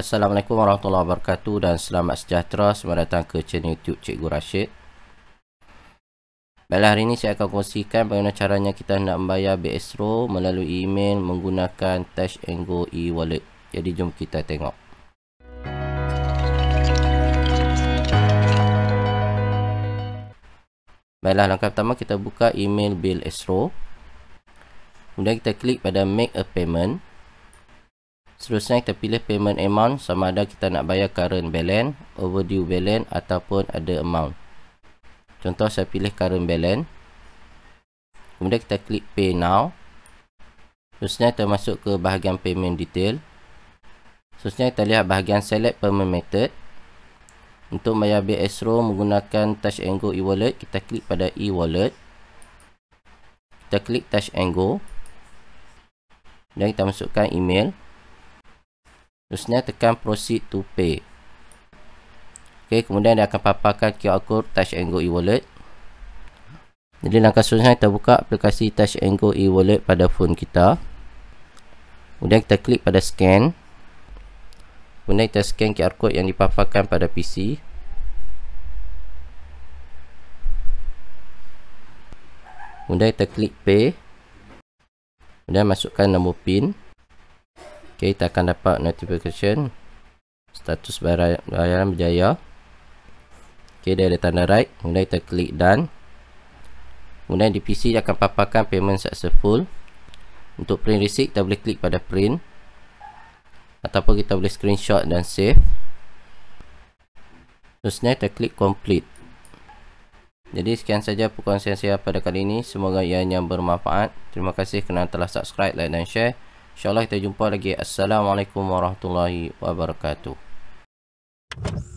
Assalamualaikum warahmatullahi wabarakatuh dan selamat sejahtera Selamat datang ke channel youtube Cikgu Rashid Baiklah hari ini saya akan kongsikan bagaimana caranya kita hendak membayar BSRO melalui email menggunakan Tash Go e-wallet Jadi jom kita tengok Baiklah langkah pertama kita buka email BSRO Kemudian kita klik pada make a payment Seterusnya kita pilih payment amount sama ada kita nak bayar current balance, overdue balance ataupun ada amount. Contoh saya pilih current balance. Kemudian kita klik pay now. Seterusnya kita masuk ke bahagian payment detail. Seterusnya kita lihat bahagian select payment method. Untuk bayar bill escrow menggunakan touch and go e-wallet, kita klik pada e-wallet. Kita klik touch and go. Dan kita masukkan email. Terusnya tekan proceed to pay. Okey, kemudian dia akan paparkan QR code Touch and Go e-wallet. Jadi langkah seterusnya kita buka aplikasi Touch and Go e-wallet pada phone kita. Kemudian kita klik pada scan. Kemudian kita scan QR code yang dipaparkan pada PC. Kemudian kita klik pay. Kemudian masukkan nombor PIN. Okey, kita akan dapat notification hmm. status bayaran berjaya. Okey, dia ada tanda right. Kemudian kita klik done. Kemudian di PC akan paparkan payment successful. Untuk print receipt, kita boleh klik pada print. Ataupun kita boleh screenshot dan save. Terusnya kita klik complete. Jadi sekian saja perkongsian saya pada kali ini. Semoga ianya bermanfaat. Terima kasih kerana telah subscribe, like dan share. InsyaAllah kita jumpa lagi. Assalamualaikum warahmatullahi wabarakatuh.